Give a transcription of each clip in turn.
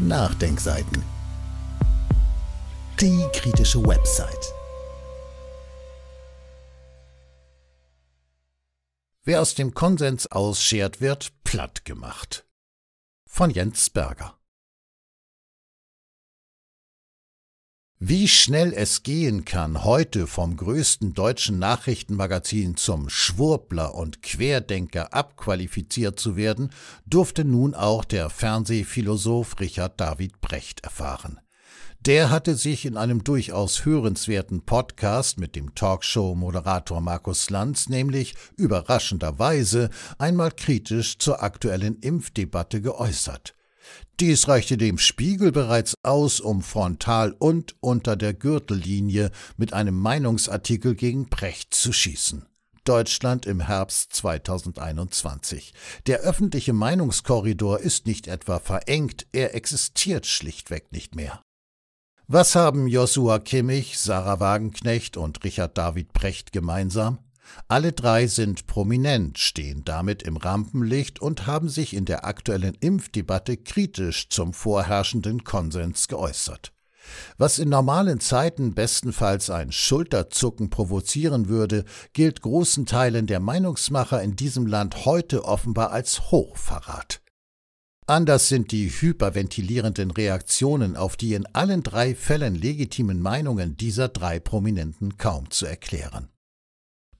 Nachdenkseiten. Die kritische Website. Wer aus dem Konsens ausschert, wird platt gemacht. Von Jens Berger. Wie schnell es gehen kann, heute vom größten deutschen Nachrichtenmagazin zum Schwurbler und Querdenker abqualifiziert zu werden, durfte nun auch der Fernsehphilosoph Richard David Brecht erfahren. Der hatte sich in einem durchaus hörenswerten Podcast mit dem Talkshow-Moderator Markus Lanz nämlich überraschenderweise einmal kritisch zur aktuellen Impfdebatte geäußert. Dies reichte dem Spiegel bereits aus, um frontal und unter der Gürtellinie mit einem Meinungsartikel gegen Precht zu schießen. Deutschland im Herbst 2021. Der öffentliche Meinungskorridor ist nicht etwa verengt, er existiert schlichtweg nicht mehr. Was haben Josua Kimmich, Sarah Wagenknecht und Richard David Precht gemeinsam? Alle drei sind prominent, stehen damit im Rampenlicht und haben sich in der aktuellen Impfdebatte kritisch zum vorherrschenden Konsens geäußert. Was in normalen Zeiten bestenfalls ein Schulterzucken provozieren würde, gilt großen Teilen der Meinungsmacher in diesem Land heute offenbar als Hochverrat. Anders sind die hyperventilierenden Reaktionen auf die in allen drei Fällen legitimen Meinungen dieser drei Prominenten kaum zu erklären.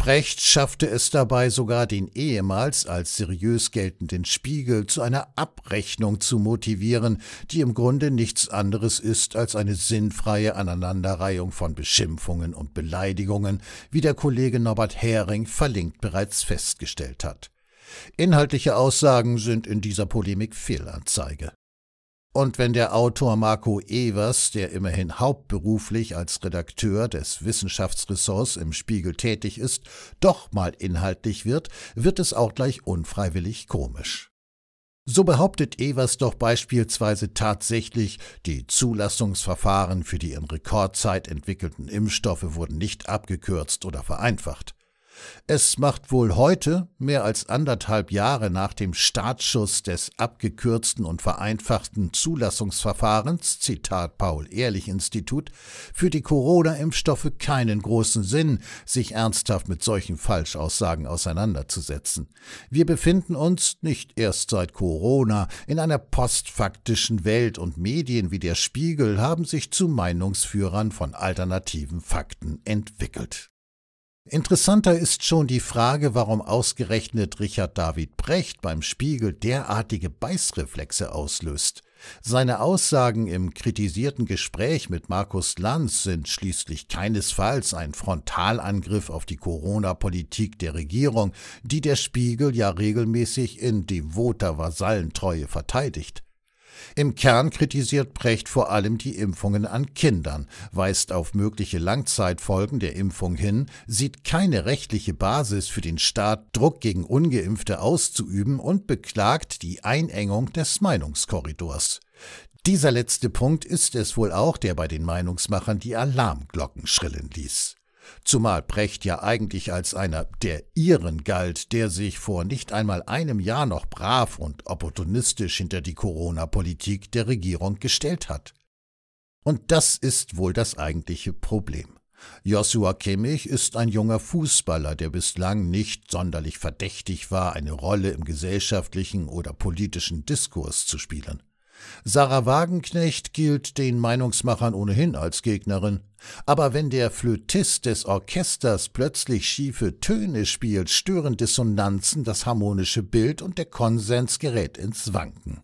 Brecht schaffte es dabei sogar, den ehemals als seriös geltenden Spiegel zu einer Abrechnung zu motivieren, die im Grunde nichts anderes ist als eine sinnfreie Aneinanderreihung von Beschimpfungen und Beleidigungen, wie der Kollege Norbert Hering verlinkt bereits festgestellt hat. Inhaltliche Aussagen sind in dieser Polemik Fehlanzeige. Und wenn der Autor Marco Evers, der immerhin hauptberuflich als Redakteur des Wissenschaftsressorts im Spiegel tätig ist, doch mal inhaltlich wird, wird es auch gleich unfreiwillig komisch. So behauptet Evers doch beispielsweise tatsächlich, die Zulassungsverfahren für die in Rekordzeit entwickelten Impfstoffe wurden nicht abgekürzt oder vereinfacht. Es macht wohl heute, mehr als anderthalb Jahre nach dem Startschuss des abgekürzten und vereinfachten Zulassungsverfahrens, Zitat Paul Ehrlich Institut, für die Corona-Impfstoffe keinen großen Sinn, sich ernsthaft mit solchen Falschaussagen auseinanderzusetzen. Wir befinden uns nicht erst seit Corona in einer postfaktischen Welt und Medien wie der Spiegel haben sich zu Meinungsführern von alternativen Fakten entwickelt. Interessanter ist schon die Frage, warum ausgerechnet Richard David Brecht beim Spiegel derartige Beißreflexe auslöst. Seine Aussagen im kritisierten Gespräch mit Markus Lanz sind schließlich keinesfalls ein Frontalangriff auf die Corona-Politik der Regierung, die der Spiegel ja regelmäßig in devoter Vasallentreue verteidigt. Im Kern kritisiert Precht vor allem die Impfungen an Kindern, weist auf mögliche Langzeitfolgen der Impfung hin, sieht keine rechtliche Basis für den Staat, Druck gegen ungeimpfte auszuüben und beklagt die Einengung des Meinungskorridors. Dieser letzte Punkt ist es wohl auch, der bei den Meinungsmachern die Alarmglocken schrillen ließ zumal Precht ja eigentlich als einer der ihren galt, der sich vor nicht einmal einem Jahr noch brav und opportunistisch hinter die Corona-Politik der Regierung gestellt hat. Und das ist wohl das eigentliche Problem. Joshua Kimmich ist ein junger Fußballer, der bislang nicht sonderlich verdächtig war, eine Rolle im gesellschaftlichen oder politischen Diskurs zu spielen. Sarah Wagenknecht gilt den Meinungsmachern ohnehin als Gegnerin. Aber wenn der Flötist des Orchesters plötzlich schiefe Töne spielt, stören Dissonanzen das harmonische Bild und der Konsens gerät ins Wanken.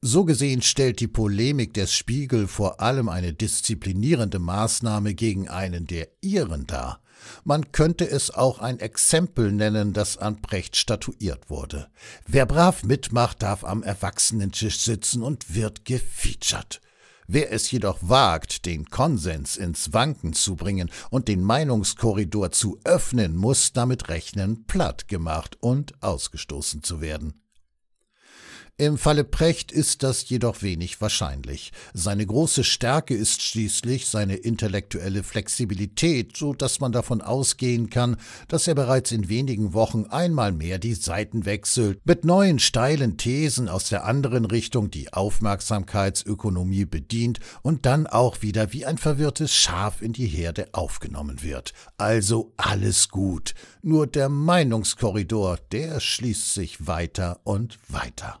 So gesehen stellt die Polemik des Spiegel vor allem eine disziplinierende Maßnahme gegen einen der ihren dar. Man könnte es auch ein Exempel nennen, das an Precht statuiert wurde. Wer brav mitmacht, darf am Erwachsenentisch sitzen und wird gefeatured. Wer es jedoch wagt, den Konsens ins Wanken zu bringen und den Meinungskorridor zu öffnen, muss damit rechnen, platt gemacht und ausgestoßen zu werden. Im Falle Precht ist das jedoch wenig wahrscheinlich. Seine große Stärke ist schließlich seine intellektuelle Flexibilität, so dass man davon ausgehen kann, dass er bereits in wenigen Wochen einmal mehr die Seiten wechselt, mit neuen steilen Thesen aus der anderen Richtung die Aufmerksamkeitsökonomie bedient und dann auch wieder wie ein verwirrtes Schaf in die Herde aufgenommen wird. Also alles gut. Nur der Meinungskorridor, der schließt sich weiter und weiter.